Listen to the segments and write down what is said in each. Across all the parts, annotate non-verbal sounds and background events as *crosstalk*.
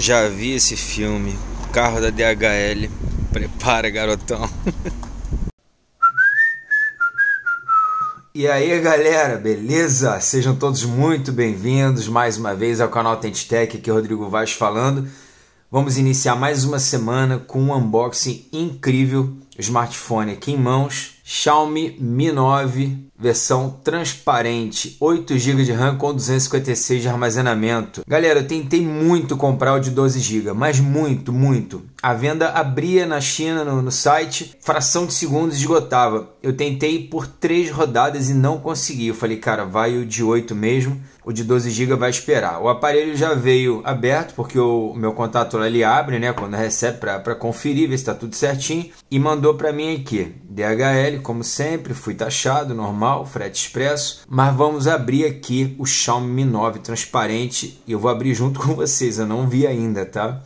já vi esse filme. Carro da DHL. *laughs* Prepara, garotão. E aí galera, beleza? Sejam todos muito bem-vindos mais uma vez ao canal Tech, aqui é Rodrigo Vaz falando. Vamos iniciar mais uma semana com um unboxing incrível smartphone aqui em mãos, Xiaomi Mi 9, versão transparente, 8 GB de RAM com 256 de armazenamento. Galera, eu tentei muito comprar o de 12 GB, mas muito, muito. A venda abria na China no, no site, fração de segundos esgotava. Eu tentei por três rodadas e não consegui. Eu falei, cara, vai o de 8 mesmo o de 12 GB vai esperar. O aparelho já veio aberto, porque o meu contato ele abre, né, quando recebe para conferir, ver se está tudo certinho, e mandou para mim aqui, DHL, como sempre, fui taxado, normal, frete expresso, mas vamos abrir aqui o Xiaomi Mi 9 transparente, e eu vou abrir junto *laughs* com vocês, eu não vi ainda, tá?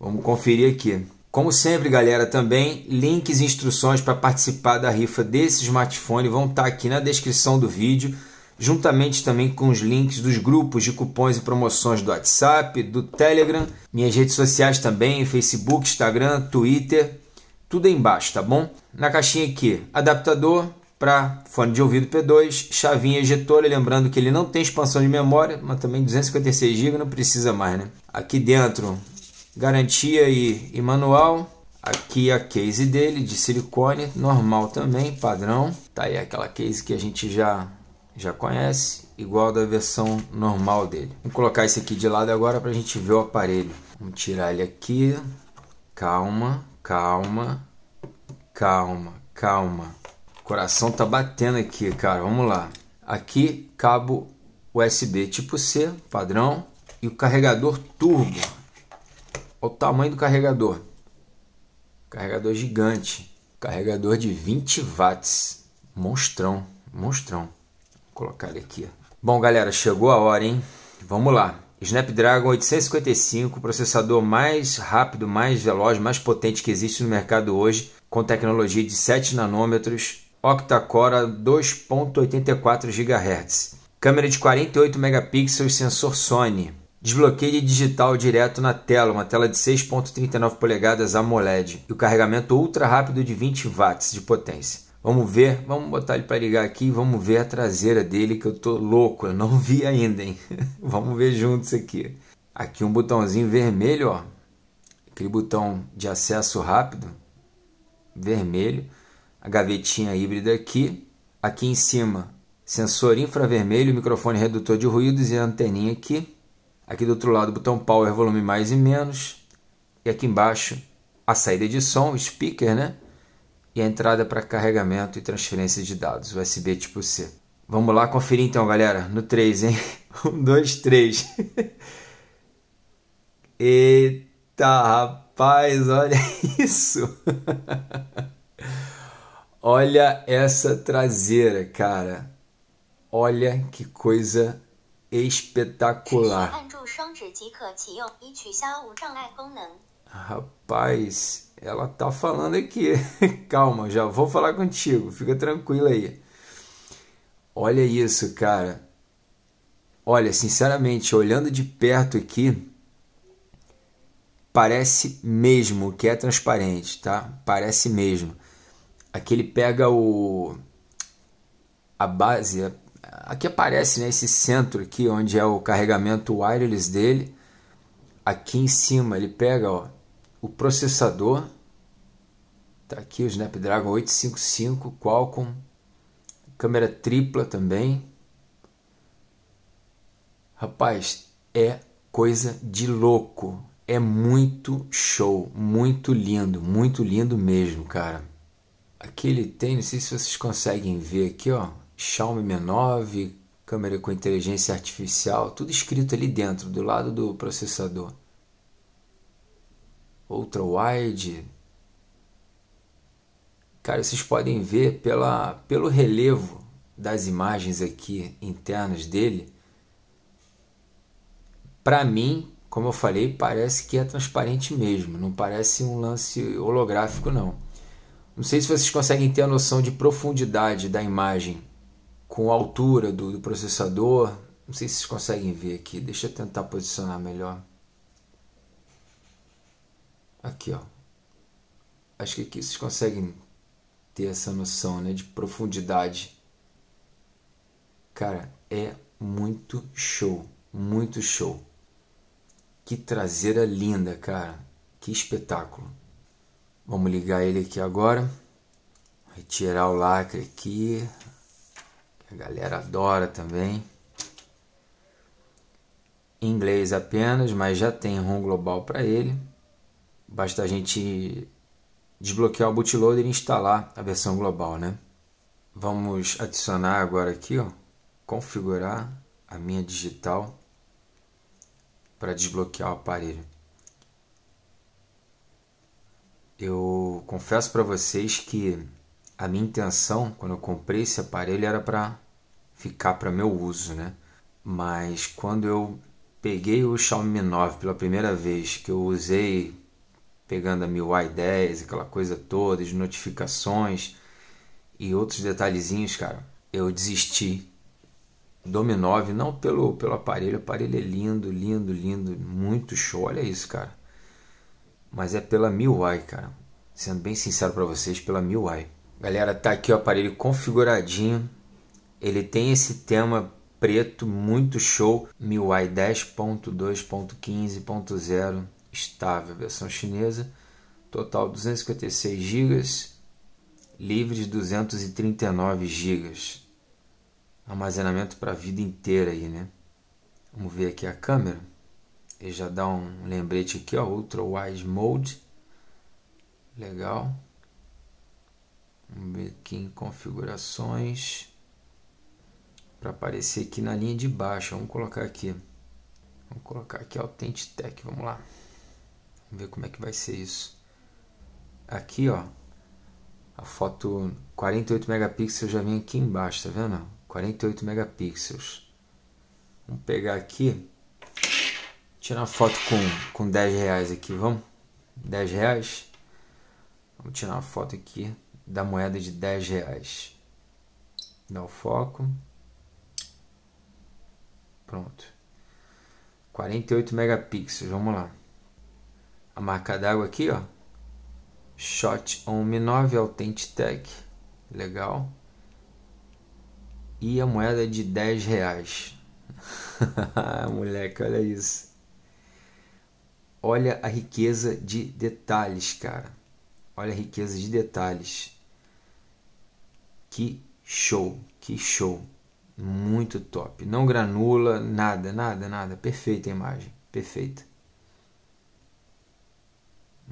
Vamos conferir aqui. Como sempre, galera, também links e instruções para participar da rifa desse smartphone vão estar tá aqui na descrição do vídeo juntamente também com os links dos grupos de cupons e promoções do WhatsApp, do Telegram, minhas redes sociais também, Facebook, Instagram, Twitter, tudo aí embaixo, tá bom? Na caixinha aqui, adaptador para fone de ouvido P2, chavinha ejetora, lembrando que ele não tem expansão de memória, mas também 256 GB não precisa mais, né? Aqui dentro, garantia e, e manual. Aqui a case dele de silicone, normal também, padrão. Tá aí aquela case que a gente já já conhece, igual da versão normal dele. Vou colocar esse aqui de lado agora para a gente ver o aparelho. Vamos tirar ele aqui. Calma, calma, calma, calma. O coração tá batendo aqui, cara. Vamos lá. Aqui, cabo USB tipo C, padrão, e o carregador turbo. Olha o tamanho do carregador. Carregador gigante. Carregador de 20 watts. Monstrão, monstrão. Vou colocar ele aqui. Bom, galera, chegou a hora, hein? Vamos lá. Snapdragon 855, processador mais rápido, mais veloz, mais potente que existe no mercado hoje, com tecnologia de 7 nanômetros, octa-core 2.84 GHz, câmera de 48 megapixels, sensor Sony, desbloqueio digital direto na tela, uma tela de 6.39 polegadas AMOLED e o carregamento ultra rápido de 20 watts de potência. Vamos ver, vamos botar ele para ligar aqui, vamos ver a traseira dele que eu tô louco, eu não *laughs* vi ainda, hein? *laughs* vamos ver juntos aqui. Aqui um botãozinho vermelho, ó. Aquele botão de acesso rápido, vermelho. A gavetinha híbrida aqui. Aqui em cima, sensor infravermelho, microfone redutor de ruídos e anteninha aqui. Aqui do outro lado, botão power, volume mais e menos. E aqui embaixo, a saída de som, speaker, né? e a entrada para carregamento e transferência de dados, USB tipo C. Vamos lá conferir então, galera, no 3, hein? 1, 2, 3. Eita, rapaz, olha *laughs* isso! olha essa traseira, cara. Olha que coisa espetacular. Rapaz, ela tá falando aqui. *laughs* Calma, já vou falar contigo, fica tranquila aí. Olha isso, cara. Olha, sinceramente, olhando de perto aqui, parece mesmo que é transparente, tá? Parece mesmo. Aqui ele pega o a base, aqui aparece né, esse centro aqui onde é o carregamento wireless dele. Aqui em cima ele pega, ó, o processador, tá aqui o Snapdragon 855 Qualcomm, câmera tripla também. Rapaz, é coisa de louco. É muito show, muito lindo, muito lindo mesmo, cara. Aqui ele tem, não sei se vocês conseguem ver aqui, ó, Xiaomi M9, câmera com inteligência artificial, tudo escrito ali dentro, do lado do processador. Outro wide. Cara, vocês podem ver pela, pelo relevo das imagens aqui internas dele. Para mim, como eu falei, parece que é transparente mesmo, não parece um lance holográfico não. Não sei se vocês conseguem ter a noção de profundidade da imagem com a altura do, do processador. Não sei se vocês conseguem ver aqui. Deixa eu tentar posicionar melhor. Aqui, ó. Acho que aqui vocês conseguem ter essa noção, né, de profundidade. Cara, é muito show, muito show. Que traseira linda, cara. Que espetáculo. Vamos ligar ele aqui agora. Retirar o lacre aqui. A galera adora também. Inglês apenas, mas já tem ROM global para ele. Basta a gente desbloquear o bootloader e instalar a versão global, né? Vamos adicionar agora aqui, ó, configurar a minha digital para desbloquear o aparelho. Eu confesso para vocês que a minha intenção quando eu comprei esse aparelho era para ficar para meu uso, né? Mas quando eu peguei o Xiaomi Mi 9 pela primeira vez, que eu usei pegando a MIUI 10, aquela coisa toda, de notificações e outros detalhezinhos, cara, eu desisti do Mi 9, não pelo, pelo aparelho, o aparelho é lindo, lindo, lindo, muito show, olha isso, cara. Mas é pela MIUI, cara. Sendo bem sincero para vocês, pela MIUI. Galera, tá aqui o aparelho configuradinho. Ele tem esse tema preto muito show, MIUI 10.2.15.0 estável, versão chinesa, total 256 GB, livres 239 GB. Armazenamento para a vida inteira aí, né? Vamos ver aqui a câmera. Ele já dá um lembrete aqui, ó, Ultra Wide Mode. Legal. Vamos ver aqui em configurações para aparecer aqui na linha de baixo. Vamos colocar aqui. Vamos colocar aqui Authentic Tech, vamos lá. Vamos ver como é que vai ser isso. Aqui, ó. A foto 48 megapixels já vem aqui embaixo, tá vendo? 48 megapixels. Vamos pegar aqui. Tirar uma foto com, com 10 reais aqui, vamos? 10 reais. Vamos tirar uma foto aqui da moeda de 10 reais. Dá o foco. Pronto. 48 megapixels, vamos lá a marca d'água aqui, ó. Shot Omni 9 Authentic Legal. E a moeda de 10 reais. *laughs* Moleque, olha isso. Olha a riqueza de detalhes, cara. Olha a riqueza de detalhes. Que show, que show. Muito top. Não granula, nada, nada, nada. Perfeita a imagem, perfeita.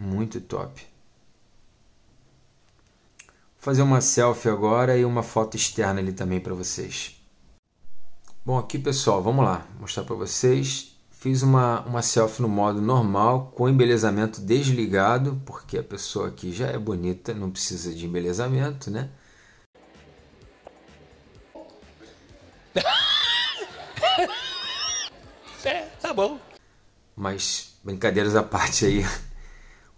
Muito top. Vou fazer uma selfie agora e uma foto externa ali também para vocês. Bom, aqui pessoal, vamos lá, mostrar para vocês. Fiz uma, uma selfie no modo normal, com embelezamento desligado, porque a pessoa aqui já é bonita, não precisa de embelezamento, né? *laughs* é, tá bom. Mas brincadeiras à parte aí,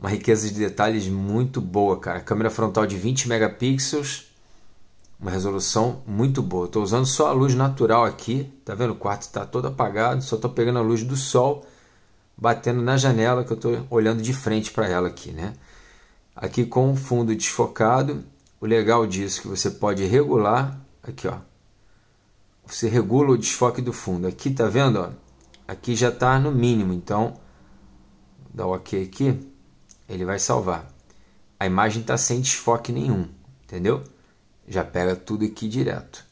uma riqueza de detalhes muito boa, cara. Câmera frontal de 20 megapixels, uma resolução muito boa. Estou usando só a luz natural aqui, tá vendo? O quarto está todo apagado, só estou pegando a luz do sol batendo na janela que eu estou olhando de frente para ela aqui, né? Aqui com o fundo desfocado. O legal disso é que você pode regular aqui, ó. Você regula o desfoque do fundo. Aqui tá vendo, ó? Aqui já está no mínimo, então dá o OK aqui ele vai salvar. A imagem está sem desfoque nenhum, entendeu? Já pega tudo aqui direto.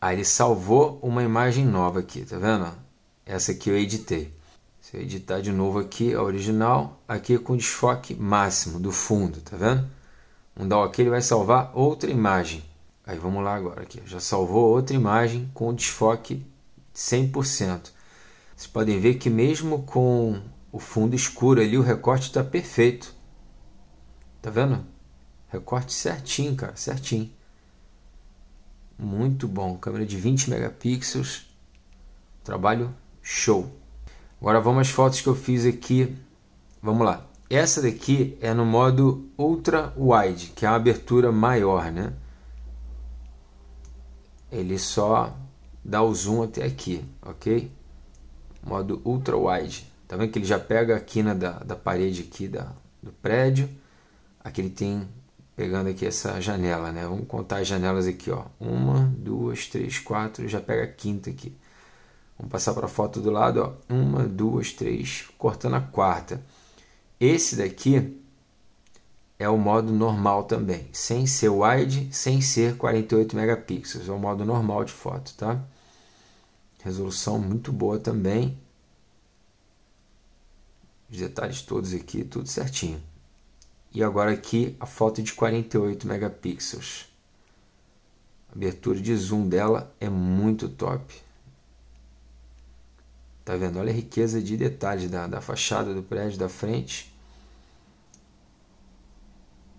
Aí ele salvou uma imagem nova aqui, tá vendo? Essa aqui eu editei. Se eu editar de novo aqui, a original, aqui com desfoque máximo do fundo, tá vendo? Um dar OK, ele vai salvar outra imagem. Aí vamos lá agora aqui, já salvou outra imagem com desfoque 100%. Vocês podem ver que mesmo com o fundo escuro ali, o recorte está perfeito. Tá vendo? Recorte certinho, cara, certinho. Muito bom, câmera de 20 megapixels. Trabalho show. Agora vamos às fotos que eu fiz aqui. Vamos lá. Essa daqui é no modo ultra wide, que é uma abertura maior, né? Ele só dá o zoom até aqui, ok? Modo ultra wide. Tá vendo que ele já pega a quina da, da parede aqui da, do prédio. Aqui ele tem pegando aqui essa janela, né? Vamos contar as janelas aqui, ó. Uma, duas, três, quatro. Já pega a quinta aqui. Vamos passar para a foto do lado, ó. Uma, duas, três, cortando a quarta. Esse daqui é o modo normal também, sem ser wide, sem ser 48 megapixels, é o modo normal de foto, tá? Resolução muito boa também, os detalhes todos aqui, tudo certinho. E agora aqui a foto de 48 megapixels. A abertura de zoom dela é muito top. Tá vendo? Olha a riqueza de detalhes da, da fachada do prédio, da frente.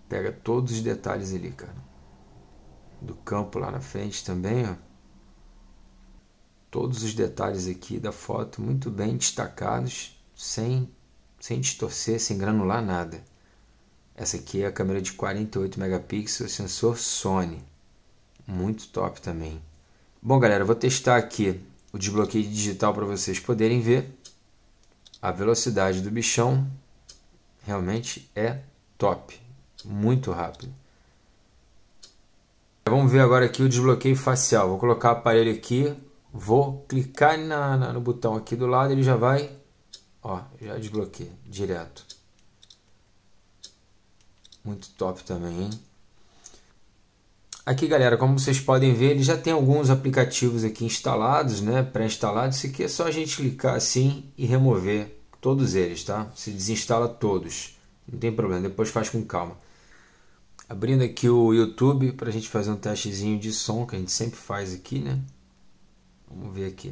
Pega todos os detalhes ali, cara. Do campo lá na frente também, ó. Todos os detalhes aqui da foto muito bem destacados, sem sem distorcer, sem granular nada. Essa aqui é a câmera de 48 megapixels, sensor Sony. Muito top também. Bom, galera, vou testar aqui o desbloqueio digital para vocês poderem ver. A velocidade do bichão realmente é top, muito rápido. Vamos ver agora aqui o desbloqueio facial. Vou colocar o aparelho aqui, vou clicar na, na, no botão aqui do lado, ele já vai Ó, já desbloqueei, direto. Muito top também, hein? Aqui, galera, como vocês podem ver, ele já tem alguns aplicativos aqui instalados, né? Pré-instalados. Isso aqui é só a gente clicar assim e remover todos eles, tá? Se desinstala todos. Não tem problema, depois faz com calma. Abrindo aqui o YouTube para a gente fazer um testezinho de som que a gente sempre faz aqui, né? Vamos ver aqui.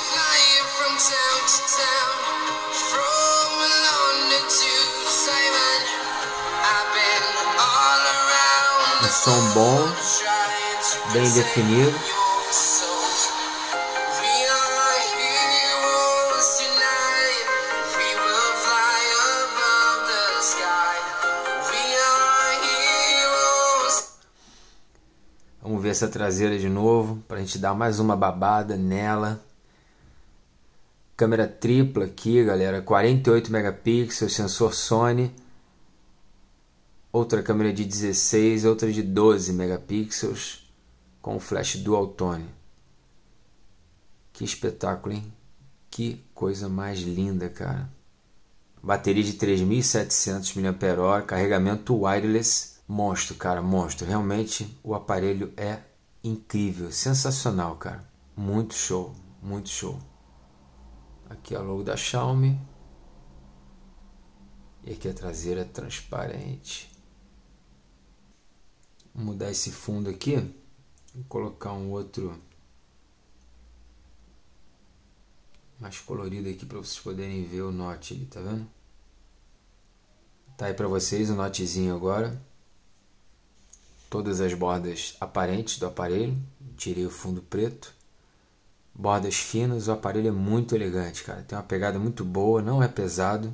são bons, bem definidos. Vamos ver essa traseira de novo para a gente dar mais uma babada nela. Câmera tripla aqui, galera, 48 megapixels, sensor Sony outra câmera de 16, outra de 12 megapixels com flash dual tone. Que espetáculo, hein? Que coisa mais linda, cara. Bateria de 3700 mAh, carregamento wireless, monstro, cara, monstro. Realmente o aparelho é incrível, sensacional, cara. Muito show, muito show. Aqui é o logo da Xiaomi. E aqui a traseira é transparente mudar esse fundo aqui, Vou colocar um outro mais colorido aqui para vocês poderem ver o note ali, tá vendo? Tá aí para vocês o notezinho agora. Todas as bordas aparentes do aparelho, tirei o fundo preto. Bordas finas, o aparelho é muito elegante, cara. Tem uma pegada muito boa, não é pesado.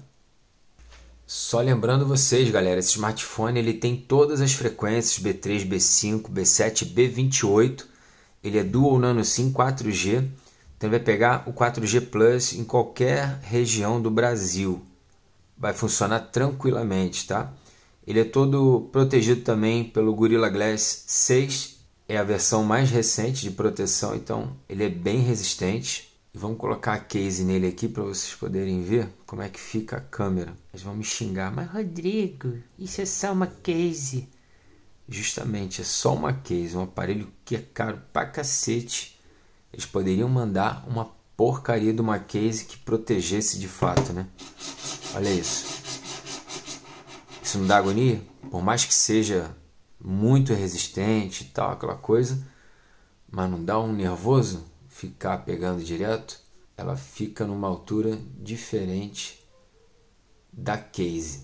Só lembrando vocês, galera, esse smartphone ele tem todas as frequências B3, B5, B7, B28. Ele é dual nano SIM 4G. Então vai pegar o 4G Plus em qualquer região do Brasil. Vai funcionar tranquilamente, tá? Ele é todo protegido também pelo Gorilla Glass 6. É a versão mais recente de proteção, então ele é bem resistente. Vamos colocar a case nele aqui para vocês poderem ver como é que fica a câmera. Eles vão me xingar, mas Rodrigo, isso é só uma case. Justamente, é só uma case, um aparelho que é caro pra cacete. Eles poderiam mandar uma porcaria de uma case que protegesse de fato, né? Olha isso. Isso não dá agonia? Por mais que seja muito resistente e tal, aquela coisa, mas não dá um nervoso? ficar pegando direto, ela fica numa altura diferente da case.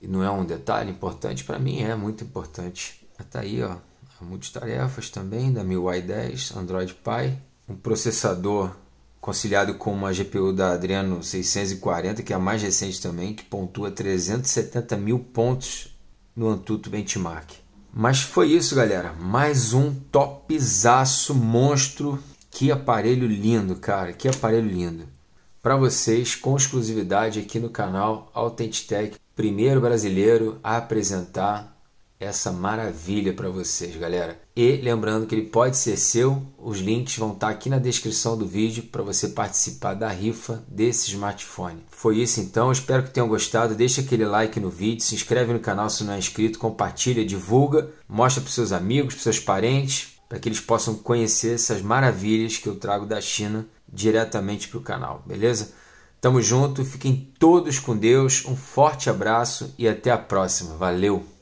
E não é um detalhe importante? Para mim é muito importante. Está aí, ó, a multitarefas também da MIUI 10, Android Pie, um processador conciliado com uma GPU da Adreno 640, que é a mais recente também, que pontua 370 mil pontos no Antutu Benchmark. Mas foi isso, galera. Mais um topzaço monstro que aparelho lindo, cara, que aparelho lindo. Para vocês, com exclusividade aqui no canal Authentic primeiro brasileiro a apresentar essa maravilha para vocês, galera. E lembrando que ele pode ser seu, os links vão estar tá aqui na descrição do vídeo para você participar da rifa desse smartphone. Foi isso então, espero que tenham gostado. Deixa aquele like no vídeo, se inscreve no canal se não é inscrito, compartilha, divulga, mostra para seus amigos, para seus parentes, para que eles possam conhecer essas maravilhas que eu trago da China diretamente para o canal, beleza? Tamo junto, fiquem todos com Deus, um forte abraço e até a próxima. Valeu!